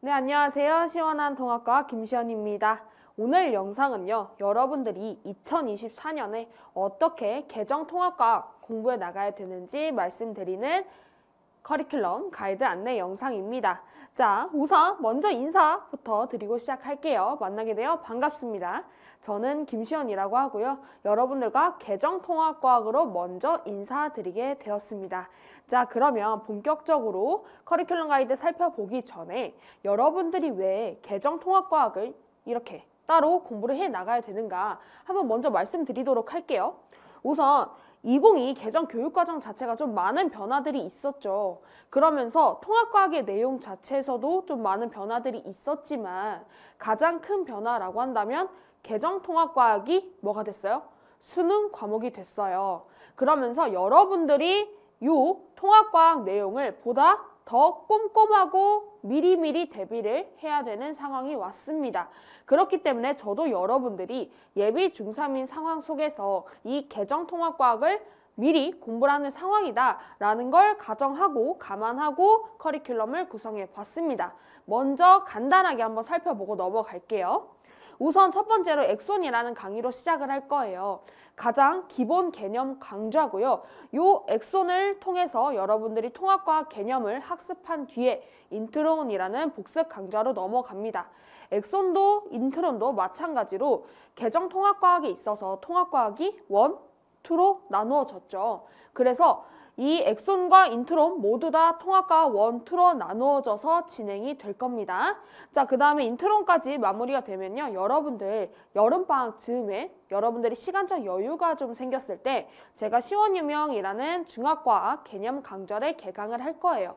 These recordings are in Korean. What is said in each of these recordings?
네, 안녕하세요. 시원한 통학과김시현입니다 오늘 영상은요, 여러분들이 2024년에 어떻게 개정 통합과학 공부해 나가야 되는지 말씀드리는 커리큘럼 가이드 안내 영상입니다. 자, 우선 먼저 인사부터 드리고 시작할게요. 만나게 되어 반갑습니다. 저는 김시연이라고 하고요. 여러분들과 개정통합과학으로 먼저 인사드리게 되었습니다. 자, 그러면 본격적으로 커리큘럼 가이드 살펴보기 전에 여러분들이 왜 개정통합과학을 이렇게 따로 공부를 해 나가야 되는가 한번 먼저 말씀드리도록 할게요. 우선 2022 개정 교육과정 자체가 좀 많은 변화들이 있었죠. 그러면서 통합과학의 내용 자체에서도 좀 많은 변화들이 있었지만 가장 큰 변화라고 한다면 개정 통합과학이 뭐가 됐어요? 수능 과목이 됐어요. 그러면서 여러분들이 요 통합과학 내용을 보다 더 꼼꼼하고 미리미리 대비를 해야 되는 상황이 왔습니다. 그렇기 때문에 저도 여러분들이 예비 중3인 상황 속에서 이 개정통합과학을 미리 공부 하는 상황이다라는 걸 가정하고 감안하고 커리큘럼을 구성해 봤습니다. 먼저 간단하게 한번 살펴보고 넘어갈게요. 우선 첫 번째로 엑손이라는 강의로 시작을 할 거예요. 가장 기본 개념 강좌고요. 요엑손을 통해서 여러분들이 통합과학 개념을 학습한 뒤에 인트론이라는 복습 강좌로 넘어갑니다. 엑손도 인트론도 마찬가지로 개정 통합과학에 있어서 통합과학이 원, 투로 나누어졌죠. 그래서 이 엑손과 인트론 모두 다 통합과 원투로 나누어져서 진행이 될 겁니다. 자, 그 다음에 인트론까지 마무리가 되면요. 여러분들 여름방학 즈음에 여러분들이 시간적 여유가 좀 생겼을 때 제가 시원유명이라는 중학과 개념 강좌를 개강을 할 거예요.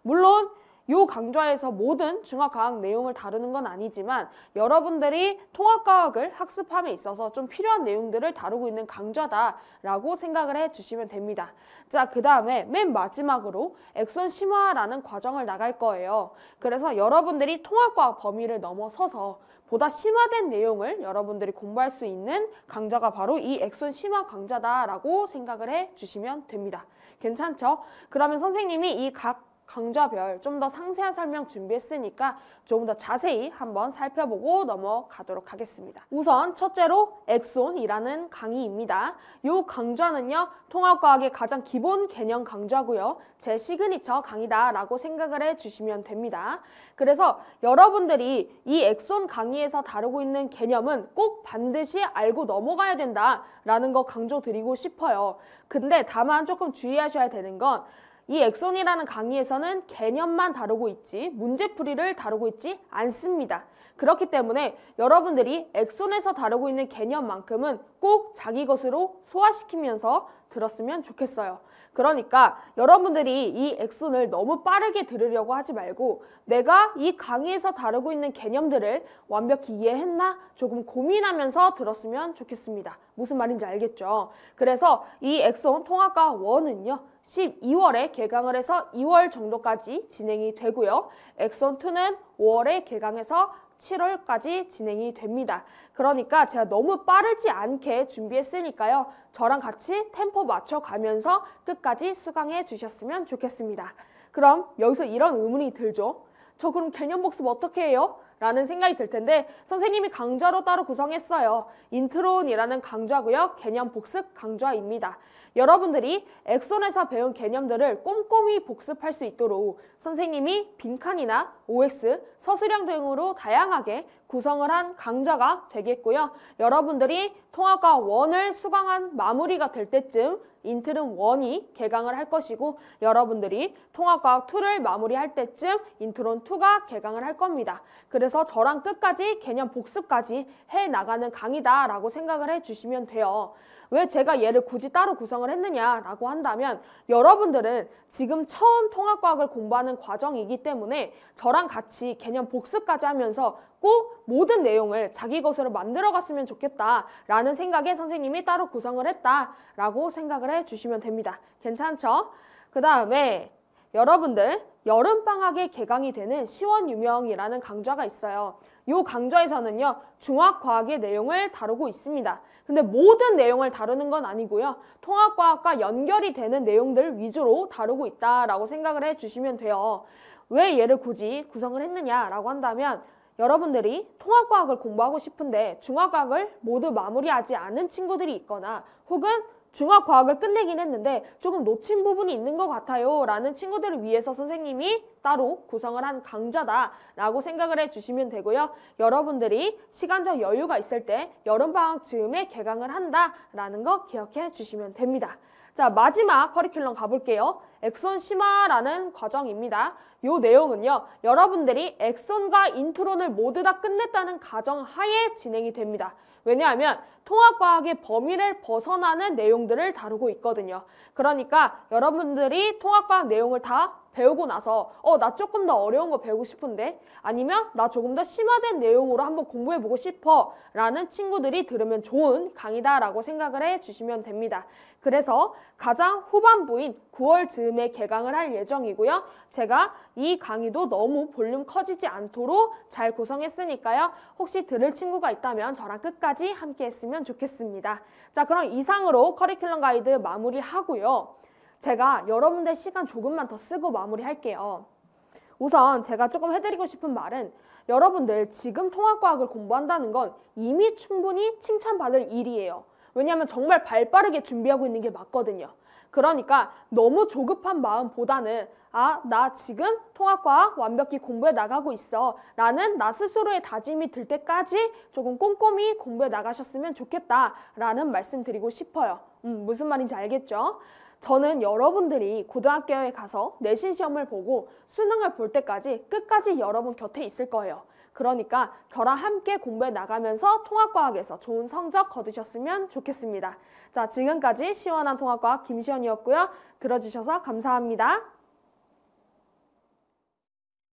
물론 요 강좌에서 모든 중학과학 내용을 다루는 건 아니지만 여러분들이 통합과학을 학습함에 있어서 좀 필요한 내용들을 다루고 있는 강좌다라고 생각을 해주시면 됩니다. 자, 그 다음에 맨 마지막으로 액션 심화라는 과정을 나갈 거예요. 그래서 여러분들이 통합과학 범위를 넘어서서 보다 심화된 내용을 여러분들이 공부할 수 있는 강좌가 바로 이 액션 심화 강좌다라고 생각을 해주시면 됩니다. 괜찮죠? 그러면 선생님이 이각 강좌별 좀 더 상세한 설명 준비했으니까 조금 더 자세히 한번 살펴보고 넘어가도록 하겠습니다. 우선 첫째로 엑손이라는 강의입니다. 이 강좌는요. 통합과학의 가장 기본 개념 강좌고요. 제 시그니처 강의다라고 생각을 해주시면 됩니다. 그래서 여러분들이 이 엑손 강의에서 다루고 있는 개념은 꼭 반드시 알고 넘어가야 된다라는 거 강조드리고 싶어요. 근데 다만 조금 주의하셔야 되는 건이 액션이라는 강의에서는 개념만 다루고 있지 문제풀이를 다루고 있지 않습니다. 그렇기 때문에 여러분들이 액션에서 다루고 있는 개념만큼은 꼭 자기 것으로 소화시키면서 들었으면 좋겠어요. 그러니까 여러분들이 이 액순을 너무 빠르게 들으려고 하지 말고 내가 이 강의에서 다루고 있는 개념들을 완벽히 이해했나 조금 고민하면서 들었으면 좋겠습니다. 무슨 말인지 알겠죠? 그래서 이 액손 통합과 원은요. 12월에 개강을 해서 2월 정도까지 진행이 되고요. 액손2는 5월에 개강해서 7월까지 진행이 됩니다. 그러니까 제가 너무 빠르지 않게 준비했으니까요. 저랑 같이 템포 맞춰가면서 끝까지 수강해 주셨으면 좋겠습니다. 그럼 여기서 이런 의문이 들죠. 저 그럼 개념 복습 어떻게 해요? 라는 생각이 들 텐데 선생님이 강좌로 따로 구성했어요. 인트론이라는 로 강좌고요. 개념 복습 강좌입니다. 여러분들이 엑소에서 배운 개념들을 꼼꼼히 복습할 수 있도록 선생님이 빈칸이나 OX, 서술형 등으로 다양하게 구성을 한 강좌가 되겠고요. 여러분들이 통합과 원을 수강한 마무리가 될 때쯤 인트는 원이 개강을 할 것이고 여러분들이 통합과학 2를 마무리할 때쯤 인트론 2가 개강을 할 겁니다. 그래서 저랑 끝까지 개념 복습까지 해나가는 강의다라고 생각을 해주시면 돼요. 왜 제가 얘를 굳이 따로 구성을 했느냐라고 한다면 여러분들은 지금 처음 통합과학을 공부하는 과정이기 때문에 저랑 같이 개념 복습까지 하면서 꼭 모든 내용을 자기 것으로 만들어 갔으면 좋겠다라는 생각에 선생님이 따로 구성을 했다라고 생각을 해 주시면 됩니다. 괜찮죠? 그 다음에 여러분들 여름방학에 개강이 되는 시원유명이라는 강좌가 있어요. 요 강좌에서는요. 중학과학의 내용을 다루고 있습니다. 근데 모든 내용을 다루는 건 아니고요. 통합과학과 연결이 되는 내용들 위주로 다루고 있다라고 생각을 해주시면 돼요. 왜 얘를 굳이 구성을 했느냐라고 한다면 여러분들이 통합과학을 공부하고 싶은데 중학과학을 모두 마무리하지 않은 친구들이 있거나 혹은 중학과학을 끝내긴 했는데 조금 놓친 부분이 있는 것 같아요 라는 친구들을 위해서 선생님이 따로 구성을 한 강좌다 라고 생각을 해주시면 되고요. 여러분들이 시간적 여유가 있을 때 여름방학 즈음에 개강을 한다 라는 거 기억해 주시면 됩니다. 자 마지막 커리큘럼 가볼게요. 엑손 심화라는 과정입니다. 요 내용은요. 여러분들이 엑손과 인트론을 모두 다 끝냈다는 가정 하에 진행이 됩니다. 왜냐하면 통합과학의 범위를 벗어나는 내용들을 다루고 있거든요. 그러니까 여러분들이 통합과학 내용을 다 배우고 나서 어 나 조금 더 어려운 거 배우고 싶은데 아니면 나 조금 더 심화된 내용으로 한번 공부해보고 싶어 라는 친구들이 들으면 좋은 강의다라고 생각을 해주시면 됩니다. 그래서 가장 후반부인 9월 즈음에 개강을 할 예정이고요. 제가 이 강의도 너무 볼륨 커지지 않도록 잘 구성했으니까요. 혹시 들을 친구가 있다면 저랑 끝까지 함께했으면 보셨으면 좋겠습니다. 자, 그럼 이상으로 커리큘럼 가이드 마무리하고요. 제가 여러분들 시간 조금만 더 쓰고 마무리할게요. 우선 제가 조금 해드리고 싶은 말은 여러분들 지금 통합과학을 공부한다는 건 이미 충분히 칭찬받을 일이에요. 왜냐하면 정말 발빠르게 준비하고 있는 게 맞거든요. 그러니까 너무 조급한 마음보다는 아, 나 지금 통합과학 완벽히 공부해 나가고 있어. 라는 나 스스로의 다짐이 들 때까지 조금 꼼꼼히 공부해 나가셨으면 좋겠다. 라는 말씀 드리고 싶어요. 음, 무슨 말인지 알겠죠? 저는 여러분들이 고등학교에 가서 내신 시험을 보고 수능을 볼 때까지 끝까지 여러분 곁에 있을 거예요. 그러니까 저랑 함께 공부해 나가면서 통합과학에서 좋은 성적 거두셨으면 좋겠습니다. 자, 지금까지 시원한 통합과학 김시연이었고요. 들어주셔서 감사합니다.